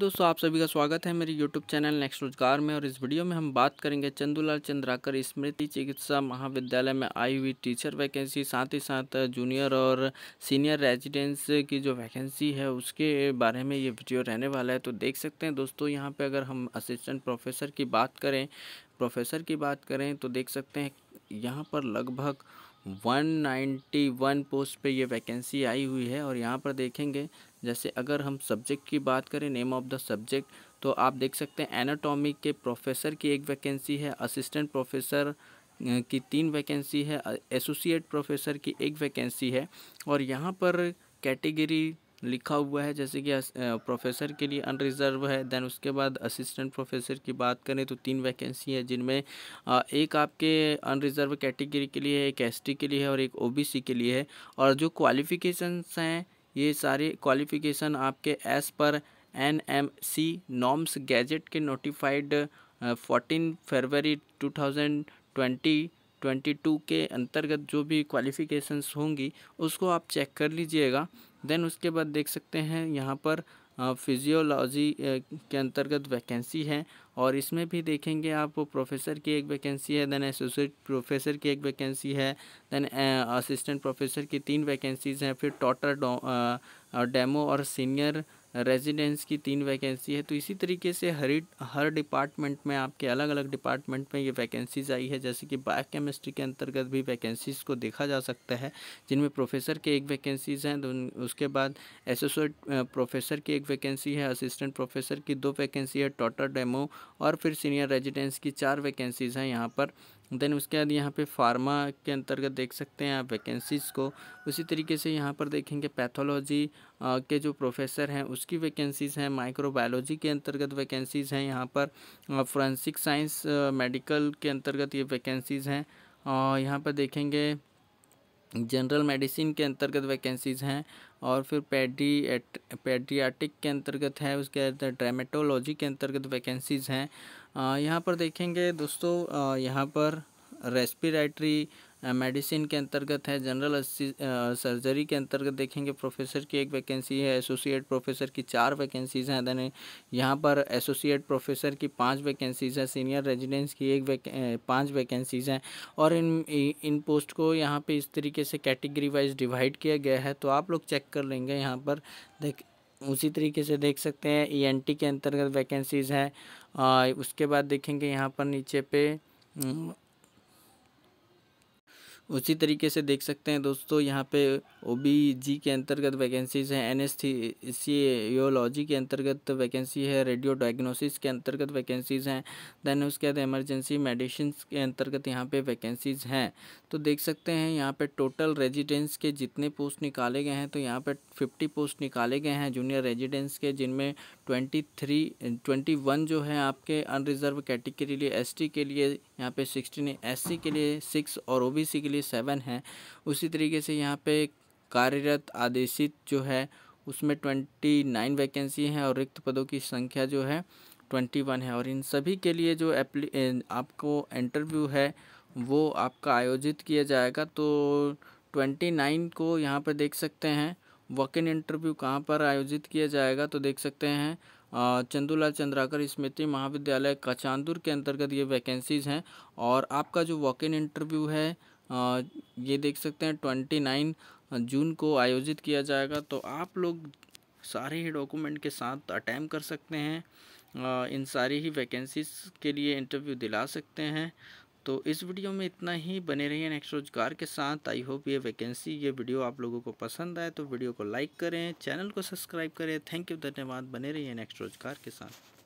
दोस्तों आप सभी का स्वागत है मेरे YouTube चैनल नेक्स्ट रोजगार में और इस वीडियो में हम बात करेंगे चंदूलाल चंद्राकर स्मृति चिकित्सा महाविद्यालय में आई हुई टीचर वैकेंसी साथ ही साथ जूनियर और सीनियर रेजिडेंस की जो वैकेंसी है उसके बारे में ये वीडियो रहने वाला है तो देख सकते हैं दोस्तों यहाँ पर अगर हम असिस्टेंट प्रोफेसर की बात करें प्रोफेसर की बात करें तो देख सकते हैं यहाँ पर लगभग 191 पोस्ट पे ये वैकेंसी आई हुई है और यहाँ पर देखेंगे जैसे अगर हम सब्जेक्ट की बात करें नेम ऑफ द सब्जेक्ट तो आप देख सकते हैं एनाटॉमी के प्रोफेसर की एक वैकेंसी है असिस्टेंट प्रोफेसर की तीन वैकेंसी है एसोसिएट प्रोफेसर की एक वैकेंसी है और यहाँ पर कैटेगरी लिखा हुआ है जैसे कि प्रोफेसर के लिए अनरिजर्व है देन उसके बाद असिस्टेंट प्रोफेसर की बात करें तो तीन वैकेंसी है जिनमें एक आपके अनरिजर्व कैटेगरी के लिए है एक एसटी के लिए है और एक ओबीसी के लिए है और जो क्वालिफिकेशंस हैं ये सारे क्वालिफिकेशन आपके as per N M C norms gazette के notified fourteen February two thousand twenty twenty two के अंतर्गत जो भी क्वालिफिकेशंस होंगी उसको आप चेक कर लीजिएगा देन उसके बाद देख सकते हैं यहाँ पर फिजियोलॉजी के अंतर्गत वैकेंसी है और इसमें भी देखेंगे आप प्रोफेसर की एक वैकेंसी है देन एसोसिएट प्रोफेसर की एक वैकेंसी है देन असिस्टेंट प्रोफेसर की तीन वैकेंसीज़ हैं फिर टॉटर डेमो और सीनियर रेजिडेंस की तीन वैकेंसी है तो इसी तरीके से हर हर डिपार्टमेंट में आपके अलग अलग डिपार्टमेंट में ये वैकेंसीज़ आई है जैसे कि बायोकेमिस्ट्री के अंतर्गत भी वैकेंसीज़ को देखा जा सकता है जिनमें प्रोफेसर के एक वैकेंसीज़ हैं तो उसके बाद एसोसिएट प्रोफेसर की एक वैकेंसी है असिस्टेंट प्रोफेसर की दो वैकेंसी है टोटल डेमो और फिर सीनियर रेजिडेंस की चार वैकेंसीज़ हैं यहाँ पर देन उसके बाद यहाँ पे फार्मा के अंतर्गत देख सकते हैं आप वैकेंसीज़ को उसी तरीके से यहाँ पर देखेंगे पैथोलॉजी के जो प्रोफेसर हैं उसकी वैकेंसीज़ हैं माइक्रोबायोलॉजी के अंतर्गत वैकेंसीज़ हैं यहाँ पर फोरेंसिक साइंस मेडिकल के अंतर्गत ये वैकेंसीज़ हैं और यहाँ पर देखेंगे जनरल मेडिसिन के अंतर्गत वैकेंसीज़ हैं और फिर पेडी पेडियाटिक के अंतर्गत है उसके ड्रामेटोलॉजी के अंतर्गत वैकेंसीज़ हैं यहाँ पर देखेंगे दोस्तों यहाँ पर रेस्पिरेटरी मेडिसिन के अंतर्गत है जनरल सर्जरी के अंतर्गत देखेंगे प्रोफेसर की एक वैकेंसी है एसोसिएट प्रोफेसर की चार वैकेंसीज हैं देने यहाँ पर एसोसिएट प्रोफेसर की पांच वैकेंसीज हैं सीनियर रेजिडेंस की एक वैक, पांच वैकेंसीज हैं और इन इन पोस्ट को यहाँ पे इस तरीके से कैटेगरी वाइज डिवाइड किया गया है तो आप लोग चेक कर लेंगे यहाँ पर देख उसी तरीके से देख सकते हैं ई e के अंतर्गत वैकेंसीज़ हैं उसके बाद देखेंगे यहाँ पर नीचे पे उसी तरीके से देख सकते हैं दोस्तों यहाँ पे ओ जी के अंतर्गत वैकेंसीज हैं एन एस थी के अंतर्गत वैकेंसी है रेडियो डायग्नोसिस के अंतर्गत वैकेंसीज़ हैं देन उसके बाद एमरजेंसी मेडिसिन के अंतर्गत यहाँ पे वैकेंसीज़ हैं तो देख सकते हैं यहाँ पे टोटल रेजिडेंस के जितने पोस्ट निकाले गए हैं तो यहाँ पर फिफ्टी पोस्ट निकाले गए हैं जूनियर रेजिडेंस के जिनमें ट्वेंटी थ्री ट्वेंटी वन जो है आपके अनरिजर्व कैटेगरी लिए एस के लिए यहाँ पे सिक्सटीन एस के लिए सिक्स और ओबीसी के लिए सेवन है उसी तरीके से यहाँ पे कार्यरत आदेशित जो है उसमें ट्वेंटी नाइन वैकेंसी हैं और रिक्त पदों की संख्या जो है ट्वेंटी वन है और इन सभी के लिए जो एप्ली आपको इंटरव्यू है वो आपका आयोजित किया जाएगा तो ट्वेंटी नाइन को यहाँ पर देख सकते हैं वॉक इन इंटरव्यू कहाँ पर आयोजित किया जाएगा तो देख सकते हैं चंदूलाल चंद्राकर स्मृति महाविद्यालय कचांदुर के अंतर्गत ये वैकेंसीज़ हैं और आपका जो वॉक इन इंटरव्यू है ये देख सकते हैं ट्वेंटी नाइन जून को आयोजित किया जाएगा तो आप लोग सारे ही डॉक्यूमेंट के साथ अटैम्प कर सकते हैं इन सारी ही वैकेंसीज के लिए इंटरव्यू दिला सकते हैं तो इस वीडियो में इतना ही बने रहिए नेक्स्ट रोजगार के साथ आई होप ये वैकेंसी ये वीडियो आप लोगों को पसंद आए तो वीडियो को लाइक करें चैनल को सब्सक्राइब करें थैंक यू धन्यवाद बने रहिए नेक्स्ट रोजगार के साथ